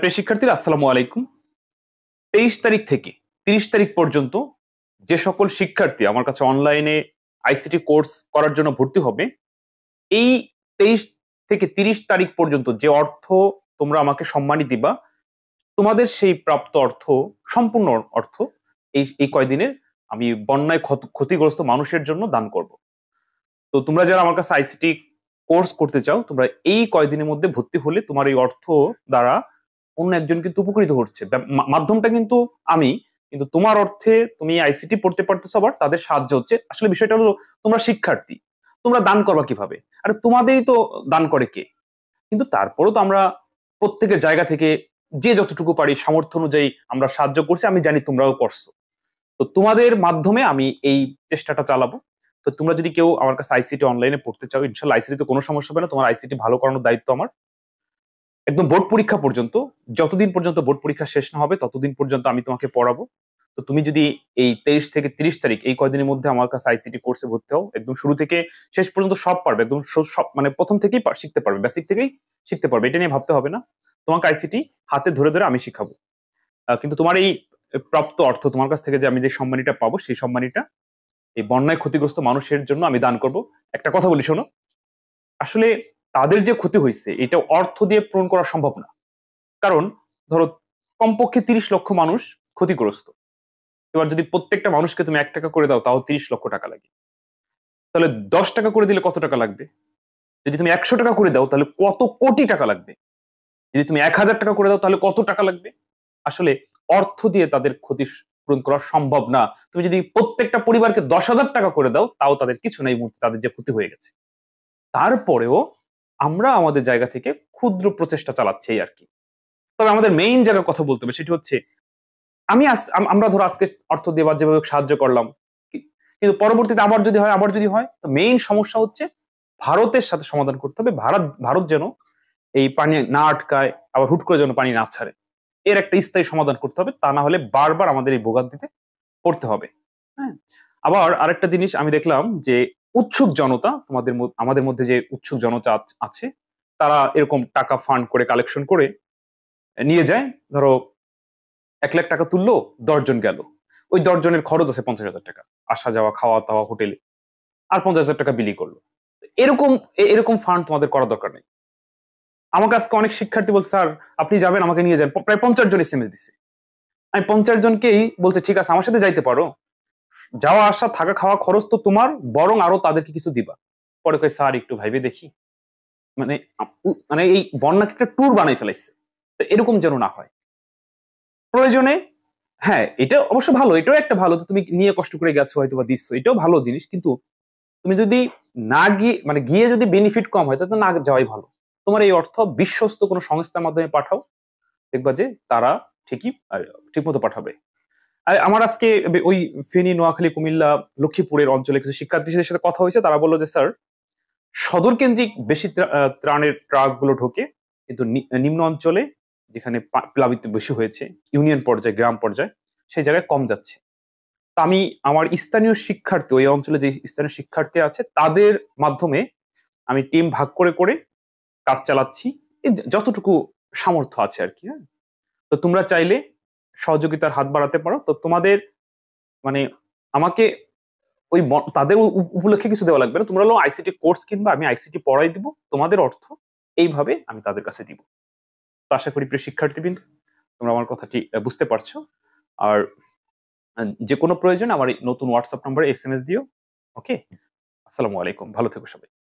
প্রিয় শিক্ষার্থীরা আসসালামু আলাইকুম তেইশ তারিখ থেকে তিরিশ তারিখ পর্যন্ত যে সকল শিক্ষার্থী আমার কাছে অনলাইনে আইসিটি কোর্স করার জন্য ভর্তি হবে এই তেইশ থেকে তিরিশ তারিখ পর্যন্ত যে অর্থ তোমরা আমাকে সম্মানী দিবা তোমাদের সেই প্রাপ্ত অর্থ সম্পূর্ণ অর্থ এই এই কয়দিনের আমি বন্যায় ক্ষত ক্ষতিগ্রস্ত মানুষের জন্য দান করব তো তোমরা যারা আমার কাছে আইসিটি কোর্স করতে চাও তোমরা এই কয়দিনের মধ্যে ভর্তি হলে তোমার এই অর্থ দ্বারা অন্য একজন কিন্তু উপকৃত হচ্ছে মাধ্যমটা কিন্তু আমি কিন্তু তোমার অর্থে তুমি আইসিটি পড়তে পারতেছো আবার তাদের সাহায্য হচ্ছে আসলে বিষয়টা হলো তোমরা শিক্ষার্থী তোমরা দান করবা কিভাবে আরে তোমাদেরই তো দান করে কে কিন্তু তারপরও তো আমরা প্রত্যেকের জায়গা থেকে যে যতটুকু পারি সামর্থ্য অনুযায়ী আমরা সাহায্য করছি আমি জানি তোমরাও করছো তো তোমাদের মাধ্যমে আমি এই চেষ্টাটা চালাবো তো তোমরা যদি কেউ আমার কাছে আইসিটি অনলাইনে পড়তে চাও ইনশাল্লাহ আইসিটি তো কোনো সমস্যা হবে না তোমার আইসিটি ভালো করানোর দায়িত্ব আমার একদম বোর্ড পরীক্ষা পর্যন্ত যতদিন পর্যন্ত বোর্ড পরীক্ষা শেষ না হবে ততদিন পর্যন্ত আমি তোমাকে পড়াবো তো তুমি যদি এই তেইশ থেকে তিরিশ তারিখ এই কয়দিনের মধ্যে আমার কাছে আইসিটি কোর্সে ভর্তি হও একদম শুরু থেকে শেষ পর্যন্ত সব পারবে একদম সব মানে প্রথম থেকেই শিখতে পারবে বেসিক থেকেই শিখতে পারবে এটা নিয়ে ভাবতে হবে না তোমাকে আইসিটি হাতে ধরে ধরে আমি শিখাবো কিন্তু তোমার এই প্রাপ্ত অর্থ তোমার কাছ থেকে যে আমি যে সম্মানীটা পাবো সেই সম্মানীটা এই বন্যায় ক্ষতিগ্রস্ত মানুষের জন্য আমি দান করব একটা কথা বলি শোনো আসলে তাদের যে ক্ষতি হয়েছে এটা অর্থ দিয়ে পূরণ করা সম্ভব না কারণ ধরো কমপক্ষে তিরিশ লক্ষ মানুষ ক্ষতিগ্রস্ত এবার যদি প্রত্যেকটা মানুষকে তুমি এক টাকা করে দাও তাও তিরিশ লক্ষ টাকা লাগে তাহলে দশ টাকা করে দিলে কত টাকা লাগবে যদি তুমি একশো টাকা করে দাও তাহলে কত কোটি টাকা লাগবে যদি তুমি এক হাজার টাকা করে দাও তাহলে কত টাকা লাগবে আসলে অর্থ দিয়ে তাদের ক্ষতি পূরণ করা সম্ভব না তুমি যদি প্রত্যেকটা পরিবারকে দশ হাজার টাকা করে দাও তাও তাদের কিছু নেই মুহূর্তে তাদের যে ক্ষতি হয়ে গেছে তারপরেও আমরা আমাদের জায়গা থেকে ক্ষুদ্র প্রচেষ্টা চালাচ্ছি আর কি তবে আমাদের মেইন জায়গার কথা বলতে হবে সেটি হচ্ছে আমি আমরা ধরো আজকে অর্থ দিয়ে যেভাবে সাহায্য করলাম কিন্তু পরবর্তীতে আবার যদি হয় আবার যদি হয় তো মেইন সমস্যা হচ্ছে ভারতের সাথে সমাধান করতে হবে ভারত ভারত যেন এই পানি না আটকায় আবার হুট করে যেন পানি না ছাড়ে এর একটা স্থায়ী সমাধান করতে হবে তা না হলে বারবার আমাদের এই ভোগান্তিতে পড়তে হবে হ্যাঁ আবার আরেকটা জিনিস আমি দেখলাম যে উৎসুক জনতা তোমাদের আমাদের মধ্যে যে উৎসুক জনতা আছে তারা এরকম টাকা ফান্ড করে কালেকশন করে নিয়ে যায় ধরো এক লাখ টাকা তুললো দশজন গেল ওই দশজনের খরচ আছে পঞ্চাশ হাজার টাকা আসা যাওয়া খাওয়া দাওয়া হোটেলে আর পঞ্চাশ হাজার টাকা বিলি করলো এরকম এরকম ফান্ড তোমাদের করা দরকার নেই আমাকে আজকে অনেক শিক্ষার্থী বলছে স্যার আপনি যাবেন আমাকে নিয়ে যান প্রায় পঞ্চাশ জন এস এম এস দিচ্ছে আমি পঞ্চাশ জনকেই বলছে ঠিক আছে আমার সাথে যাইতে পারো যাওয়া আসা থাকা খাওয়া খরচ তো তোমার বরং আরো তাদেরকে কিছু দিবা পরে কই স্যার একটু ভাইবে দেখি মানে মানে এই বন্যাকে একটা ট্যুর বানাই ফেলাইছে তো এরকম যেন না হয় প্রয়োজনে হ্যাঁ এটা অবশ্য ভালো এটাও একটা ভালো তুমি নিয়ে কষ্ট করে গেছো হয়তো বা দিচ্ছ এটাও ভালো জিনিস কিন্তু তুমি যদি না গিয়ে মানে গিয়ে যদি বেনিফিট কম হয় তাহলে না যাওয়াই ভালো তোমার এই অর্থ বিশ্বস্ত কোনো সংস্থার মাধ্যমে পাঠাও দেখবা যে তারা ঠিকই ঠিক মতো পাঠাবে আমার আজকে ওই ফেনী নোয়াখালী কুমিল্লা লক্ষ্মীপুরের অঞ্চলে কিছু শিক্ষার্থীদের সাথে কথা হয়েছে তারা বললো যে স্যার সদর কেন্দ্রিক বেশি ত্রাণের ট্রাকগুলো ঢোকে কিন্তু নিম্ন অঞ্চলে যেখানে প্লাবিত বেশি হয়েছে ইউনিয়ন পর্যায়ে গ্রাম পর্যায়ে সেই জায়গায় কম যাচ্ছে তা আমি আমার স্থানীয় শিক্ষার্থী ওই অঞ্চলে যে স্থানীয় শিক্ষার্থী আছে তাদের মাধ্যমে আমি টিম ভাগ করে করে কাজ চালাচ্ছি যতটুকু সামর্থ্য আছে আর কি হ্যাঁ তো তোমরা চাইলে সহযোগিতার হাত বাড়াতে পারো তো তোমাদের মানে আমাকে ওই তাদের উপলক্ষে কিছু দেওয়া লাগবে না তোমরা হলো আইসিটি কোর্স কিনবা আমি আইসিটি পড়াই দিব তোমাদের অর্থ এইভাবে আমি তাদের কাছে দিব তো আশা করি প্রিয় শিক্ষার্থীবৃন্দ তোমরা আমার কথাটি বুঝতে পারছো আর যে কোনো প্রয়োজন আমার নতুন হোয়াটসঅ্যাপ নম্বরে এস এম এস দিও ওকে আসসালামু আলাইকুম ভালো থেকো সবাই